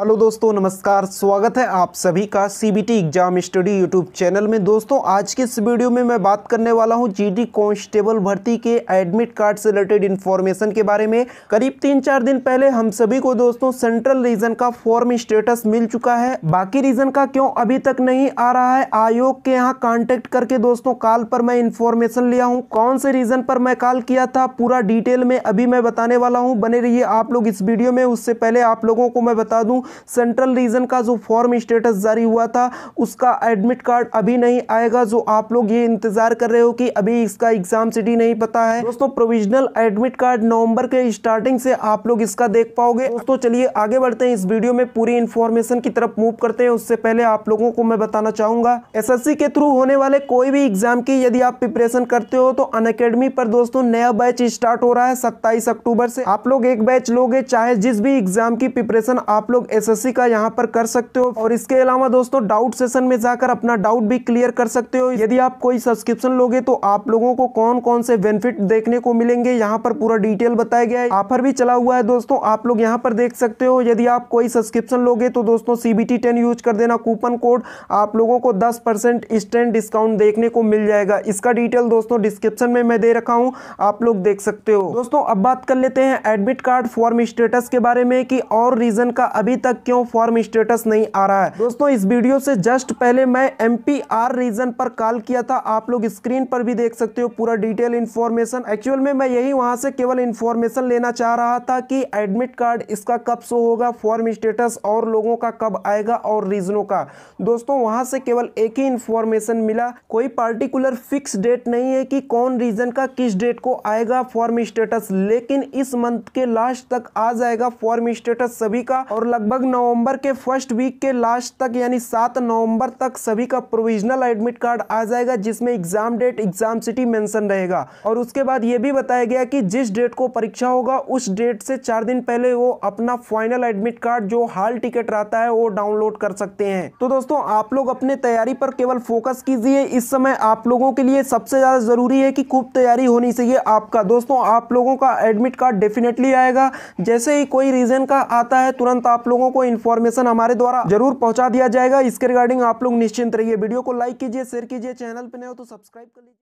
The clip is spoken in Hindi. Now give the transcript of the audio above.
हेलो दोस्तों नमस्कार स्वागत है आप सभी का CBT exam study YouTube channel में दोस्तों आज के इस वीडियो में मैं बात करने वाला हूं जीडी कांस्टेबल भर्ती के एडमिट कार्ड से रिलेटेड इन्फॉर्मेशन के बारे में करीब तीन चार दिन पहले हम सभी को दोस्तों सेंट्रल रीजन का फॉर्म स्टेटस मिल चुका है बाकी रीजन का क्यों अभी तक नहीं आ रहा है आयोग के यहाँ कॉन्टेक्ट करके दोस्तों कॉल पर मैं इन्फॉर्मेशन लिया हूँ कौन से रीजन पर मैं कॉल किया था पूरा डिटेल में अभी मैं बताने वाला हूँ बने रहिए आप लोग इस वीडियो में उससे पहले आप लोगों को मैं बता दूँ सेंट्रल रीजन का जो फॉर्म स्टेटस जारी हुआ था उसका एडमिट कार्ड अभी नहीं आएगा जो आप लोग ये इंतजार कर रहे हो कि अभी इसका एग्जाम सिटी नहीं पता है दोस्तों प्रोविजनल एडमिट कार्ड नवंबर के स्टार्टिंग से आप लोग इसका देख पाओगे दोस्तों चलिए आगे बढ़ते हैं इस वीडियो में पूरी इन्फॉर्मेशन की तरफ मूव करते हैं उससे पहले आप लोगों को मैं बताना चाहूंगा एस के थ्रू होने वाले कोई भी एग्जाम की यदि आप प्रिपरेशन करते हो तो अन पर दोस्तों नया बैच स्टार्ट हो रहा है सत्ताईस अक्टूबर से आप लोग एक बैच लोगे चाहे जिस भी एग्जाम की प्रिपरेशन आप लोग एसएससी का यहाँ पर कर सकते हो और इसके अलावा दोस्तों डाउट सेशन में जाकर अपना डाउट भी क्लियर कर सकते हो यदि आप कोई सब्सक्रिप्शन लोगे तो आप लोगों को कौन कौन से बेनिफिट देखने को मिलेंगे यहाँ पर पूरा डिटेल बताया गया है ऑफर भी चला हुआ है दोस्तों आप लोग यहाँ पर देख सकते हो यदि आप कोई सब्सक्रिप्शन लोगे तो दोस्तों सीबीटी टेन यूज कर देना कूपन कोड आप लोगों को दस परसेंट डिस्काउंट देखने को मिल जाएगा इसका डिटेल दोस्तों डिस्क्रिप्शन में मैं दे रखा हूँ आप लोग देख सकते हो दोस्तों अब बात कर लेते हैं एडमिट कार्ड फॉर्म स्टेटस के बारे में कि और रीजन का अभी तक क्यों फॉर्म स्टेटस नहीं आ रहा है दोस्तों इस वीडियो से जस्ट पहले मैं एम रीजन पर कॉल किया था आप लोग स्क्रीन पर भी देख सकते हो पूरा डिटेल इन्फॉर्मेशन एक्चुअल में मैं यही वहां से केवल इन्फॉर्मेशन लेना चाह रहा था कि एडमिट कार्ड इसका कब शो होगा फॉर्म स्टेटस और लोगों का कब आएगा और रीजनों का दोस्तों वहां से केवल एक ही इन्फॉर्मेशन मिला कोई पार्टिकुलर फिक्स डेट नहीं है कि कौन रीजन का किस डेट को आएगा फॉर्म स्टेटस लेकिन इस मंथ के लास्ट तक आ जाएगा फॉर्म स्टेटस सभी का और लगभग लगभग नवंबर के फर्स्ट वीक के लास्ट तक यानी सात नवंबर तक सभी का प्रोविजनल एडमिट कार्ड आ जाएगा जिसमें exam date exam city mention रहेगा और उसके बाद ये भी बताया गया कि जिस डेट को परीक्षा होगा उस डेट से चार दिन पहले वो अपना फाइनल एडमिट कार्ड जो हाल टिकट रहता है वो डाउनलोड कर सकते हैं तो दोस्तों आप लोग अपने तैयारी पर केवल फोकस कीजिए इस समय आप लोगों के लिए सबसे ज़्यादा ज़रूरी है कि खूब तैयारी होनी चाहिए आपका दोस्तों आप लोगों का एडमिट कार्ड डेफिनेटली आएगा जैसे ही कोई रीज़न का आता है तुरंत आप लोगों लोगों को इन्फॉर्मेशन हमारे द्वारा जरूर पहुंचा दिया जाएगा इसके रिगार्डिंग आप लोग निश्चिंत रहिए वीडियो को लाइक कीजिए शेयर कीजिए चैनल पर नए हो तो सब्सक्राइब कर लीजिए